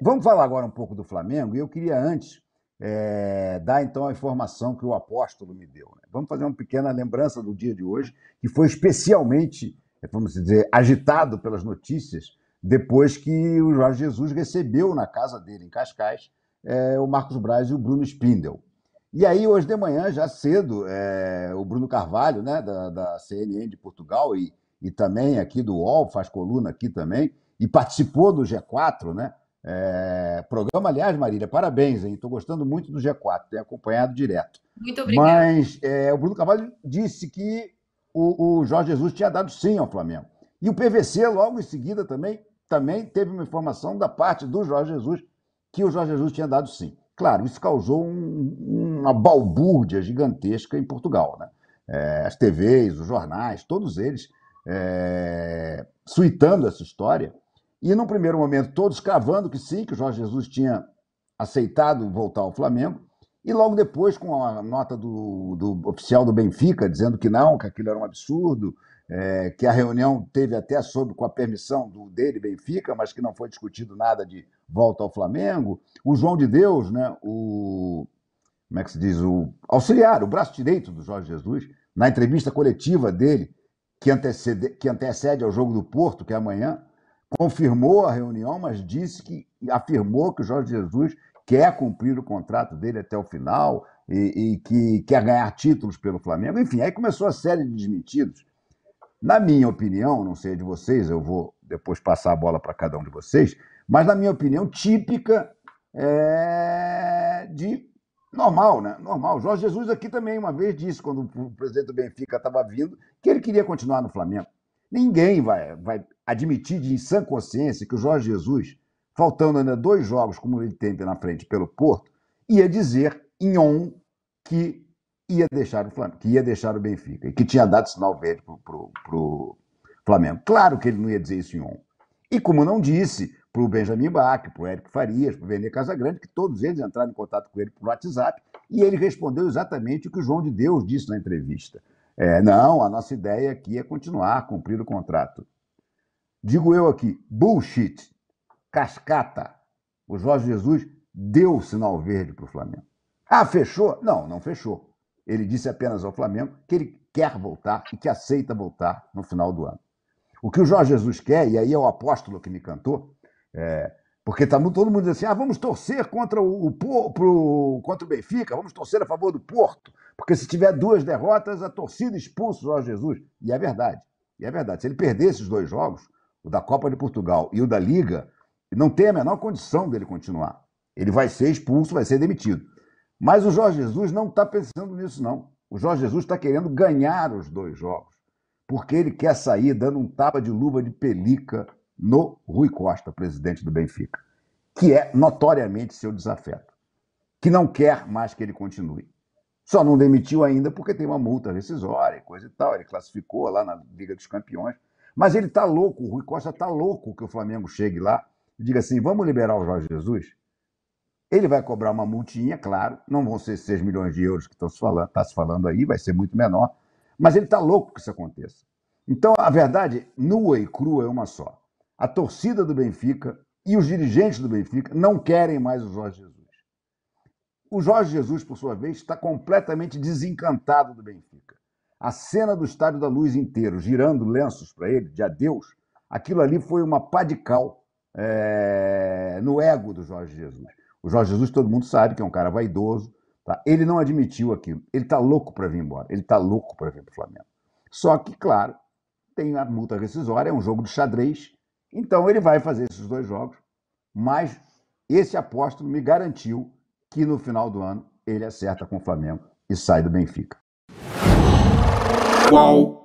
Vamos falar agora um pouco do Flamengo, e eu queria antes é, dar então a informação que o apóstolo me deu. Né? Vamos fazer uma pequena lembrança do dia de hoje, que foi especialmente, eh, vamos dizer, agitado pelas notícias, depois que o Jorge Jesus recebeu na casa dele, em Cascais, é, o Marcos Braz e o Bruno Spindel. E aí, hoje de manhã, já cedo, é, o Bruno Carvalho, né, da, da CNN de Portugal e, e também aqui do UOL, faz coluna aqui também, e participou do G4, né? É, programa, aliás, Marília, parabéns, hein? Estou gostando muito do G4, tenho acompanhado direto. Muito obrigado. Mas é, o Bruno Cavalho disse que o, o, Jorge Jesus tinha dado sim ao Flamengo. E o PVC, logo em seguida, também, também teve uma informação da parte do Jorge Jesus que o Jorge Jesus tinha dado sim. Claro, isso causou um, uma balbúrdia gigantesca em Portugal. Né? É, as TVs, os jornais, todos eles é, suitando essa história e num primeiro momento, todos cavando que sim, que o Jorge Jesus tinha aceitado voltar ao Flamengo. E logo depois, com a nota do, do oficial do Benfica, dizendo que não, que aquilo era um absurdo, é, que a reunião teve até sob com a permissão do dele Benfica, mas que não foi discutido nada de volta ao Flamengo. O João de Deus, né, o como é que se diz, o auxiliar, o braço direito do Jorge Jesus, na entrevista coletiva dele que antecede, que antecede ao jogo do Porto, que é amanhã, confirmou a reunião, mas disse que afirmou que o Jorge Jesus quer cumprir o contrato dele até o final e, e que quer ganhar títulos pelo Flamengo. Enfim, aí começou a série de desmentidos. Na minha opinião, não sei de vocês, eu vou depois passar a bola para cada um de vocês, mas na minha opinião, típica é, de normal, né? Normal. Jorge Jesus aqui também uma vez disse, quando o presidente do Benfica estava vindo, que ele queria continuar no Flamengo. Ninguém vai, vai admitir de sã consciência que o Jorge Jesus, faltando ainda dois jogos como ele tem pela frente pelo Porto, ia dizer em on que ia deixar o Flamengo, que ia deixar o Benfica e que tinha dado sinal verde para o Flamengo. Claro que ele não ia dizer isso em on. E como não disse para o Benjamin Bach, para o Érico Farias, para o Vene Casagrande, que todos eles entraram em contato com ele por WhatsApp, e ele respondeu exatamente o que o João de Deus disse na entrevista. É, não, a nossa ideia aqui é continuar a cumprir o contrato. Digo eu aqui, bullshit, cascata. O Jorge Jesus deu o sinal verde para o Flamengo. Ah, fechou? Não, não fechou. Ele disse apenas ao Flamengo que ele quer voltar e que aceita voltar no final do ano. O que o Jorge Jesus quer, e aí é o apóstolo que me cantou, é, porque tá todo mundo dizendo assim: ah, vamos torcer contra o, o, pro, contra o Benfica, vamos torcer a favor do Porto, porque se tiver duas derrotas, a torcida expulsa o Jorge Jesus. E é verdade. E é verdade. Se ele perder esses dois jogos, o da Copa de Portugal e o da Liga, não tem a menor condição dele continuar. Ele vai ser expulso, vai ser demitido. Mas o Jorge Jesus não está pensando nisso, não. O Jorge Jesus está querendo ganhar os dois jogos, porque ele quer sair dando um tapa de luva de pelica no Rui Costa, presidente do Benfica, que é notoriamente seu desafeto, que não quer mais que ele continue. Só não demitiu ainda porque tem uma multa rescisória e coisa e tal. Ele classificou lá na Liga dos Campeões. Mas ele está louco, o Rui Costa está louco que o Flamengo chegue lá e diga assim: vamos liberar o Jorge Jesus? Ele vai cobrar uma multinha, claro, não vão ser 6 milhões de euros que está se falando, aí, vai ser muito menor, mas ele está louco que isso aconteça. Então, a verdade nua e crua é uma só a torcida do Benfica e os dirigentes do Benfica não querem mais o Jorge Jesus. O Jorge Jesus, por sua vez, está completamente desencantado do Benfica. A cena do Estádio da Luz inteiro, girando lenços para ele, de adeus, aquilo ali foi uma pá de cal é, no ego do Jorge Jesus. O Jorge Jesus, todo mundo sabe que é um cara vaidoso, Tá? Ele não admitiu aquilo. Ele está louco para vir embora. Ele está louco para vir para o Flamengo. Só que, claro, tem a multa rescisória, é um jogo de xadrez. Então ele vai fazer esses dois jogos, mas esse apóstolo me garantiu que no final do ano ele acerta com o Flamengo e sai do Benfica. Qual